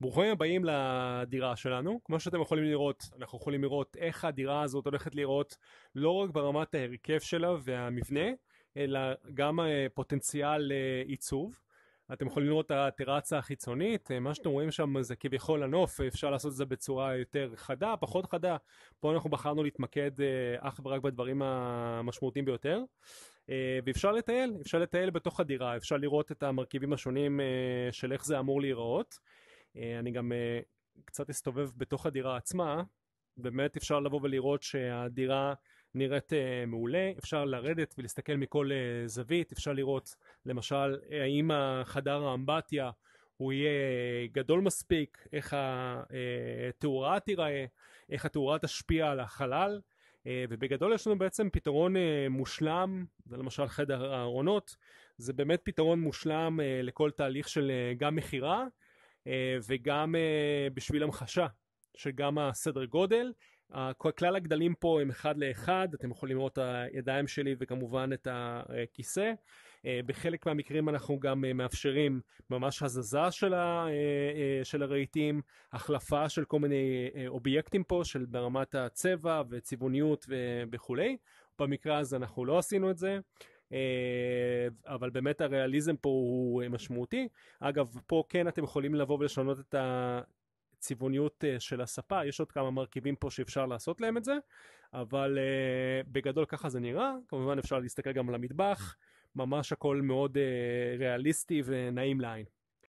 ברוכים הבאים לדירה שלנו כמו שאתם יכולים לראות אנחנו יכולים לראות איך הדירה הזאת הולכת לראות לא רק ברמת ההרכב שלה והמבנה אלא גם אה, פוטנציאל אה, עיצוב. אתם יכולים לראות את הטרצה החיצונית אה, מה שאתם רואים שם זה כביכול הנוף אפשר לעשות את זה בצורה יותר חדה פחות חדה פה אנחנו בחרנו להתמקד אך ורק בדברים המשמעותיים ביותר ואפשר לטייל אפשר לטייל בתוך הדירה אפשר לראות את המרכיבים השונים של איך זה אמור להיראות. אה, אני גם אה, קצת אסתובב בתוך הדירה עצמה, באמת אפשר לבוא ולראות שהדירה נראית אה, מעולה, אפשר לרדת ולהסתכל מכל זווית, אפשר לראות למשל האם החדר האמבטיה הוא יהיה גדול מספיק, איך התאורה תיראה, איך התאורה תשפיע על החלל, ובגדול יש לנו בעצם פתרון מושלם, זה למשל חדר הארונות, זה באמת פתרון מושלם לכל תהליך של גם מכירה אה, וגם אה, בשביל המחשה שגם הסדר גודל כלל הגדלים פה הם אחד לאחד אתם יכולים לראות את הידיים שלי וכמובן את הכיסא אה, בחלק מהמקרים אנחנו גם מאפשרים ממש הזזה של, ה, של הרהיטים החלפה של כל מיני אובייקטים פה של ברמת הצבע וצבעוניות וכולי במקרה הזה אנחנו לא עשינו את זה אה, אבל באמת הריאליזם פה הוא אה, משמעותי. אגב, פה כן אתם יכולים לבוא ולשנות את הצבעוניות אה, של הספה יש עוד כמה מרכיבים פה שאפשר לעשות להם את זה אבל בגדול ככה זה נראה כמובן אפשר להסתכל גם על המטבח ממש הכל מאוד ריאליסטי ונעים לעין.